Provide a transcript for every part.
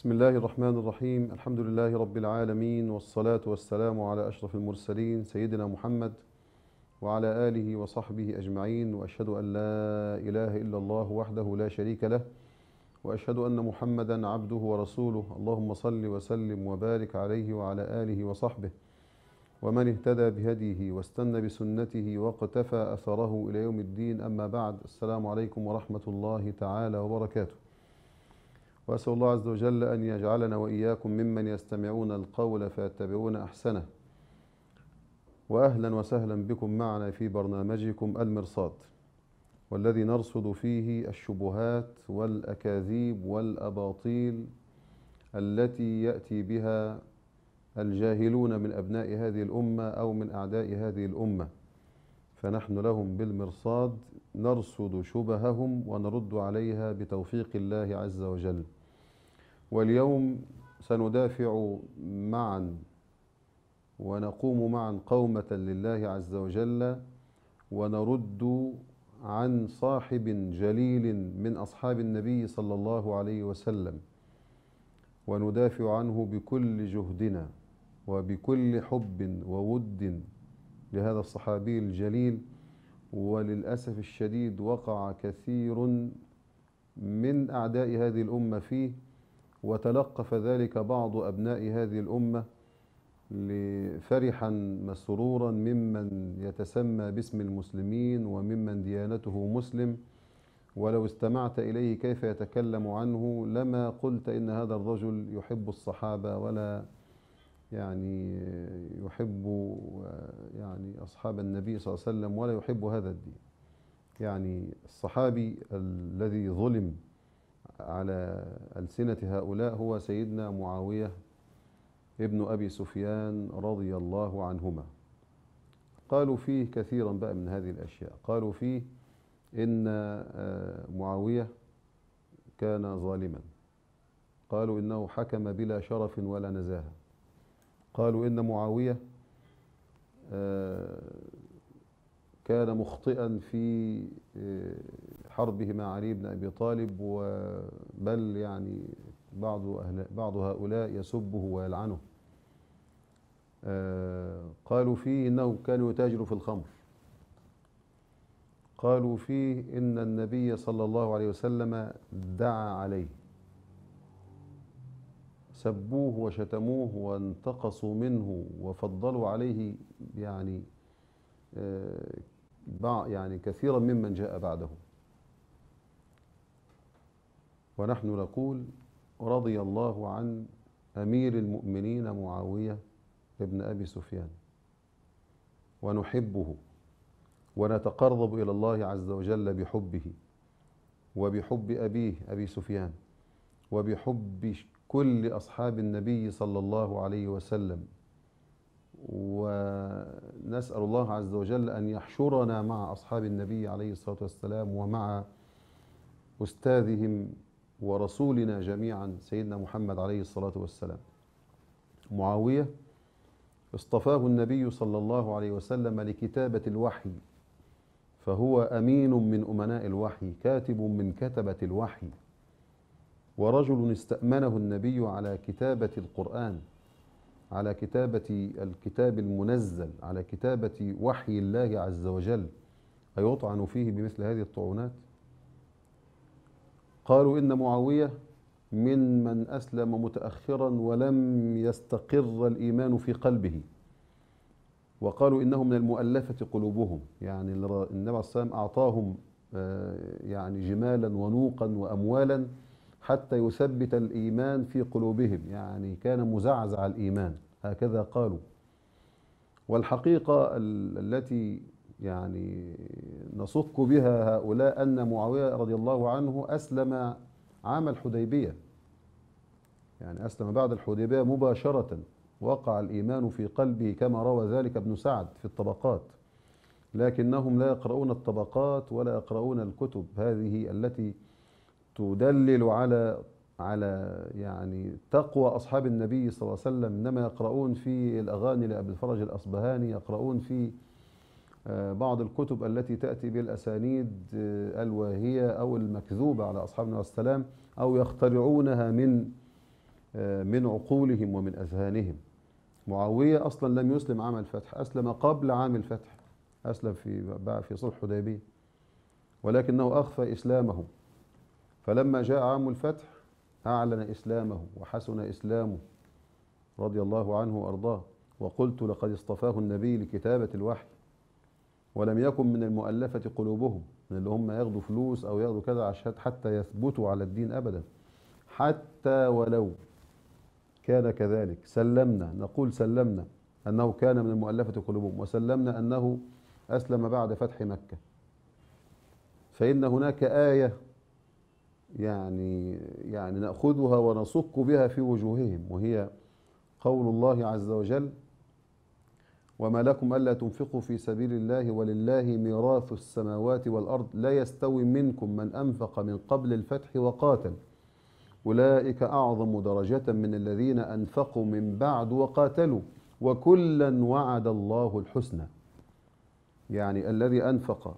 بسم الله الرحمن الرحيم الحمد لله رب العالمين والصلاة والسلام على أشرف المرسلين سيدنا محمد وعلى آله وصحبه أجمعين وأشهد أن لا إله إلا الله وحده لا شريك له وأشهد أن محمدا عبده ورسوله اللهم صل وسلم وبارك عليه وعلى آله وصحبه ومن اهتدى بهديه واستنى بسنته واقتفى أثره إلى يوم الدين أما بعد السلام عليكم ورحمة الله تعالى وبركاته وأسأل الله عز وجل أن يجعلنا وإياكم ممن يستمعون القول فيتبعون أحسنه وأهلا وسهلا بكم معنا في برنامجكم المرصاد والذي نرصد فيه الشبهات والأكاذيب والأباطيل التي يأتي بها الجاهلون من أبناء هذه الأمة أو من أعداء هذه الأمة فنحن لهم بالمرصاد نرصد شبههم ونرد عليها بتوفيق الله عز وجل واليوم سندافع معا ونقوم معا قومة لله عز وجل ونرد عن صاحب جليل من أصحاب النبي صلى الله عليه وسلم وندافع عنه بكل جهدنا وبكل حب وود لهذا الصحابي الجليل وللأسف الشديد وقع كثير من أعداء هذه الأمة فيه وتلقف ذلك بعض أبناء هذه الأمة فرحا مسرورا ممن يتسمى باسم المسلمين وممن ديانته مسلم ولو استمعت إليه كيف يتكلم عنه لما قلت إن هذا الرجل يحب الصحابة ولا يعني يحب يعني أصحاب النبي صلى الله عليه وسلم ولا يحب هذا الدين يعني الصحابي الذي ظلم على ألسنة هؤلاء هو سيدنا معاوية ابن أبي سفيان رضي الله عنهما قالوا فيه كثيرا بقى من هذه الأشياء قالوا فيه إن آه، معاوية كان ظالما قالوا إنه حكم بلا شرف ولا نزاهة قالوا إن معاوية آه، كان مخطئا في آه، حربه مع علي بن أبي طالب بل يعني بعض, أهل بعض هؤلاء يسبه ويلعنه آه، قالوا فيه إنه كان يتاجر في الخمر قالوا فيه إن النبي صلى الله عليه وسلم دعا عليه سبوه وشتموه وانتقصوا منه وفضلوا عليه يعني آه، يعني كثيرا ممن جاء بعدهم ونحن نقول رضي الله عن أمير المؤمنين معاوية ابن أبي سفيان ونحبه ونتقرب إلى الله عز وجل بحبه وبحب أبيه أبي سفيان وبحب كل أصحاب النبي صلى الله عليه وسلم ونسأل الله عز وجل أن يحشرنا مع أصحاب النبي عليه الصلاة والسلام ومع أستاذهم ورسولنا جميعا سيدنا محمد عليه الصلاة والسلام معاوية اصطفاه النبي صلى الله عليه وسلم لكتابة الوحي فهو أمين من أمناء الوحي كاتب من كتبة الوحي ورجل استأمنه النبي على كتابة القرآن على كتابة الكتاب المنزل على كتابة وحي الله عز وجل أيطعن فيه بمثل هذه الطعونات قالوا إن معاوية من من أسلم متأخرا ولم يستقر الإيمان في قلبه وقالوا إنه من المؤلفة قلوبهم يعني النبي عليه الصلاة والسلام أعطاهم آه، يعني جمالا ونوقا وأموالا حتى يثبت الإيمان في قلوبهم يعني كان مزعزع الإيمان هكذا قالوا والحقيقة التي يعني نصك بها هؤلاء أن معاوية رضي الله عنه أسلم عام الحديبية يعني أسلم بعد الحديبية مباشرة وقع الإيمان في قلبه كما روى ذلك ابن سعد في الطبقات لكنهم لا يقرؤون الطبقات ولا يقرؤون الكتب هذه التي تدلل على على يعني تقوى أصحاب النبي صلى الله عليه وسلم إنما يقرؤون في الأغاني لأبي الفرج الأصبهاني يقرؤون في آه، بعض الكتب التي تأتي بالأسانيد آه، الواهية أو المكذوبة على أصحاب النبي صلى الله عليه وسلم أو يخترعونها من آه، من عقولهم ومن أذهانهم معاوية أصلا لم يسلم عام الفتح أسلم قبل عام الفتح أسلم في في صلح حديبية ولكنه أخفى إسلامه فلما جاء عام الفتح أعلن إسلامه وحسن إسلامه رضي الله عنه وأرضاه وقلت لقد اصطفاه النبي لكتابة الوحي ولم يكن من المؤلفة قلوبهم من اللي هم ياخدوا فلوس أو ياخدوا كذا عشان حتى يثبتوا على الدين أبدا حتى ولو كان كذلك سلمنا نقول سلمنا أنه كان من المؤلفة قلوبهم وسلمنا أنه أسلم بعد فتح مكة فإن هناك آية يعني يعني ناخذها ونصك بها في وجوههم وهي قول الله عز وجل وما لكم الا تنفقوا في سبيل الله ولله ميراث السماوات والارض لا يستوي منكم من انفق من قبل الفتح وقاتل اولئك اعظم درجه من الذين انفقوا من بعد وقاتلوا وكلا وعد الله الحسنى يعني الذي انفق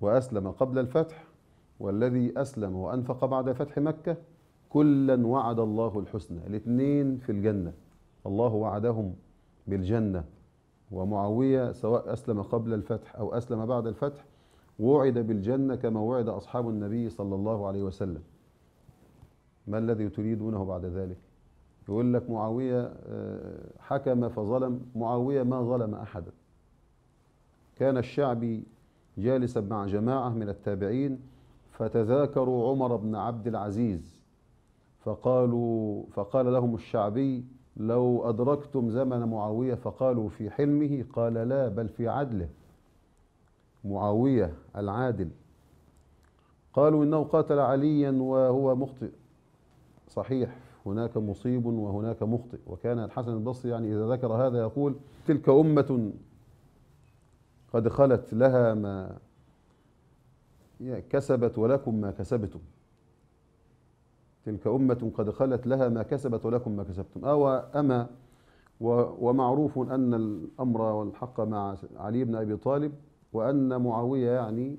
واسلم قبل الفتح والذي أسلم وأنفق بعد فتح مكة كلا وعد الله الحسنى الاثنين في الجنة الله وعدهم بالجنة ومعاوية سواء أسلم قبل الفتح أو أسلم بعد الفتح وعد بالجنة كما وعد أصحاب النبي صلى الله عليه وسلم ما الذي تريدونه بعد ذلك يقول لك معاوية آه، حكم فظلم معاوية ما ظلم أحدا كان الشعبي جالسا مع جماعة من التابعين فتذاكروا عمر بن عبد العزيز فقالوا فقال لهم الشعبي لو أدركتم زمن معاوية فقالوا في حلمه قال لا بل في عدله معاوية العادل قالوا إنه قاتل عليا وهو مخطئ صحيح هناك مصيب وهناك مخطئ وكان الحسن البصري يعني إذا ذكر هذا يقول تلك أمة قد خلت لها ما كسبت ولكم ما كسبتم تلك أمة قد خلت لها ما كسبت ولكم ما كسبتم أو أما ومعروف أن الأمر والحق مع علي بن أبي طالب وأن معاوية يعني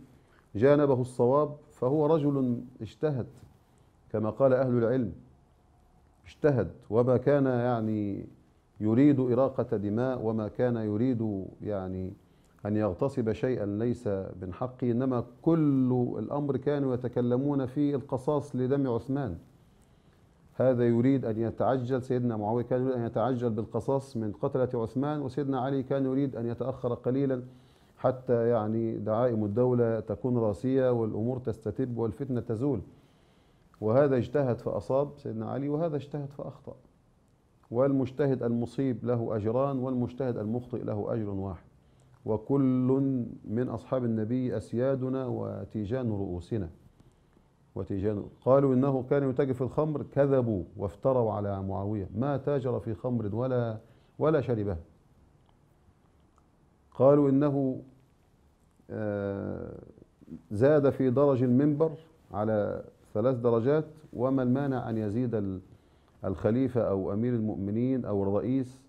جانبه الصواب فهو رجل اجتهد كما قال أهل العلم اجتهد وما كان يعني يريد إراقة دماء وما كان يريد يعني أن يغتصب شيئا ليس من حقه إنما كل الأمر كانوا يتكلمون في القصاص لدم عثمان هذا يريد أن يتعجل سيدنا معاوية كان يريد أن يتعجل بالقصاص من قتلة عثمان وسيدنا علي كان يريد أن يتأخر قليلا حتى يعني دعائم الدولة تكون راسية والأمور تستتب والفتنة تزول وهذا اجتهد فأصاب سيدنا علي وهذا اجتهد فأخطأ والمجتهد المصيب له أجران والمجتهد المخطئ له أجر واحد وكل من أصحاب النبي أسيادنا وتيجان رؤوسنا وتيجان قالوا إنه كان يتاجر في الخمر كذبوا وافتروا على معاوية ما تاجر في خمر ولا ولا شربها قالوا إنه آه، زاد في درج المنبر على ثلاث درجات وما المانع أن يزيد الخليفة أو أمير المؤمنين أو الرئيس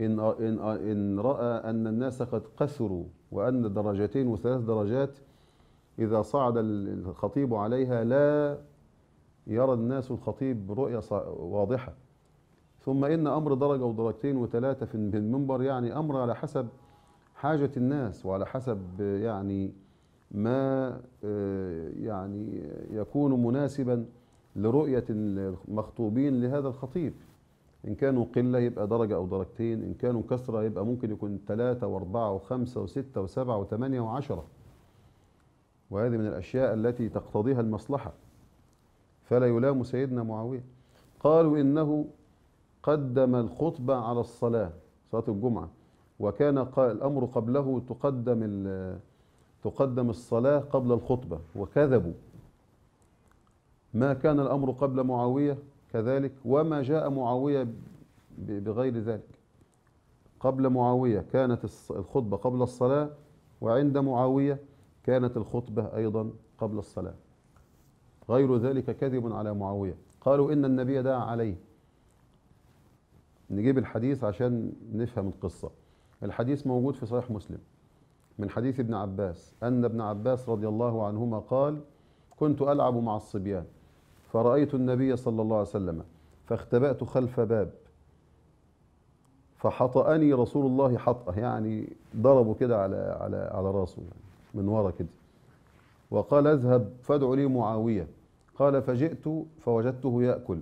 إن, إن, إن رأى أن الناس قد قسروا وأن درجتين وثلاث درجات إذا صعد الخطيب عليها لا يرى الناس الخطيب رؤية واضحة ثم إن أمر درجة ودرجتين وثلاثة في المنبر يعني أمر على حسب حاجة الناس وعلى حسب يعني ما آه، يعني يكون مناسبا لرؤية المخطوبين لهذا الخطيب إن كانوا قلة يبقى درجة أو درجتين إن كانوا كثرة يبقى ممكن يكون ثلاثة وأربعة وخمسة وستة وسبعة وثمانية وعشرة وهذه من الأشياء التي تقتضيها المصلحة فلا يلام سيدنا معاوية قالوا إنه قدم الخطبة على الصلاة صلاة الجمعة وكان الأمر قبله تقدم تقدم الصلاة قبل الخطبة وكذبوا ما كان الأمر قبل معاوية كذلك وما جاء معاوية بغير ذلك قبل معاوية كانت الخطبة قبل الصلاة وعند معاوية كانت الخطبة أيضا قبل الصلاة غير ذلك كذب على معاوية قالوا إن النبي دعا عليه نجيب الحديث عشان نفهم القصة الحديث موجود في صحيح مسلم من حديث ابن عباس أن ابن عباس رضي الله عنهما قال كنت ألعب مع الصبيان فرأيت النبي صلى الله عليه وسلم فاختبأت خلف باب فحطأني رسول الله حطأه يعني ضربه كده على على على راسه يعني من ورا كده وقال اذهب فادع لي معاوية قال فجئت فوجدته يأكل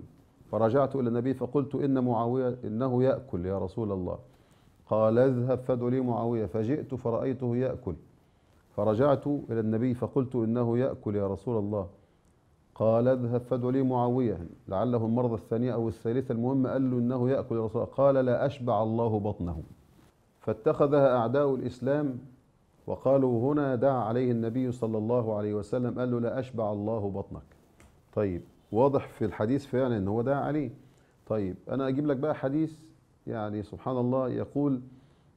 فرجعت إلى النبي فقلت إن معاوية إنه يأكل يا رسول الله قال اذهب فادع لي معاوية فجئت فرأيته يأكل فرجعت إلى النبي فقلت إنه يأكل يا رسول الله قال اذهب فادع لي معاوية لعله المرضى الثانية أو الثالثة المهم قال له إنه يأكل الرسول قال لا أشبع الله بطنه فاتخذها أعداء الإسلام وقالوا هنا دعا عليه النبي صلى الله عليه وسلم قال له لا أشبع الله بطنك طيب واضح في الحديث فعلا ان هو دعا عليه طيب أنا أجيب لك بقى حديث يعني سبحان الله يقول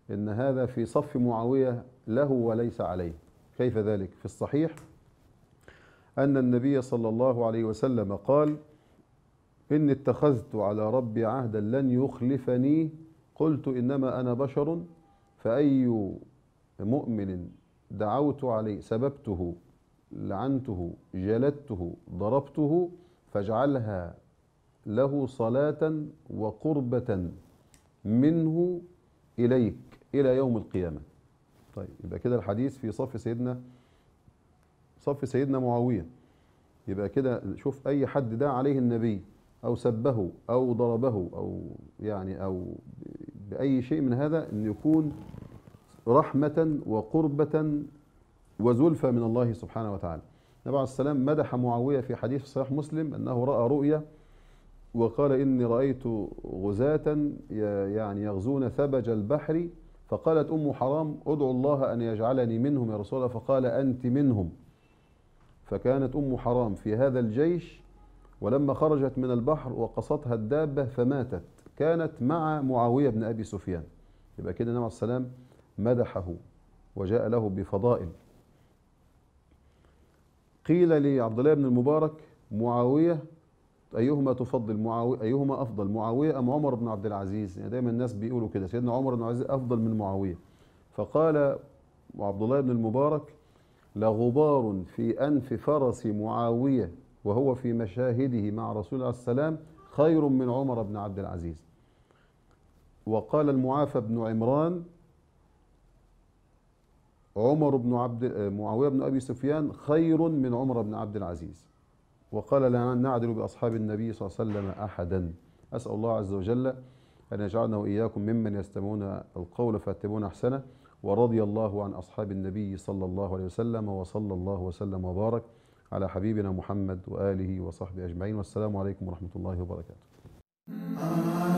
إن هذا في صف معاوية له وليس عليه كيف ذلك في الصحيح أن النبي صلى الله عليه وسلم قال إني اتخذت على ربي عهدا لن يخلفني قلت إنما أنا بشر فأي مؤمن دعوت عليه سببته لعنته جلدته ضربته فاجعلها له صلاة وقربة منه إليك إلى يوم القيامة طيب يبقى كده الحديث في صف سيدنا صف سيدنا معاوية يبقى كده شوف أي حد دعا عليه النبي أو سبه أو ضربه أو يعني أو بأي شيء من هذا أن يكون رحمة وقربة وزلفى من الله سبحانه وتعالى النبي عليه السلام مدح معاوية في حديث صحيح مسلم أنه رأى رؤيا وقال إني رأيت غزاة يعني يغزون ثبج البحر فقالت أم حرام ادعو الله أن يجعلني منهم يا رسول الله فقال أنت منهم فكانت أم حرام في هذا الجيش ولما خرجت من البحر وقصتها الدابة فماتت كانت مع معاوية بن أبي سفيان يبقى كده النبي عليه السلام مدحه وجاء له بفضائل قيل لعبد الله بن المبارك معاوية أيهما تفضل معاوية أيهما أفضل معاوية أم عمر بن عبد العزيز يعني دايما الناس بيقولوا كده سيدنا عمر بن عبد العزيز أفضل من معاوية فقال وعبد الله بن المبارك لغبار في أنف فرس معاوية وهو في مشاهده مع رسول الله السلام خير من عمر بن عبد العزيز وقال المعافى بن عمران عمر بن عبد معاوية بن أبي سفيان خير من عمر بن عبد العزيز وقال لا نعدل بأصحاب النبي صلى الله عليه وسلم أحدا أسأل الله عز وجل أن يجعلنا وإياكم ممن يستمعون القول فاتبون أحسنه ورضي الله عن أصحاب النبي صلى الله عليه وسلم وصلى الله وسلم وبارك على حبيبنا محمد وآله وصحبه أجمعين والسلام عليكم ورحمة الله وبركاته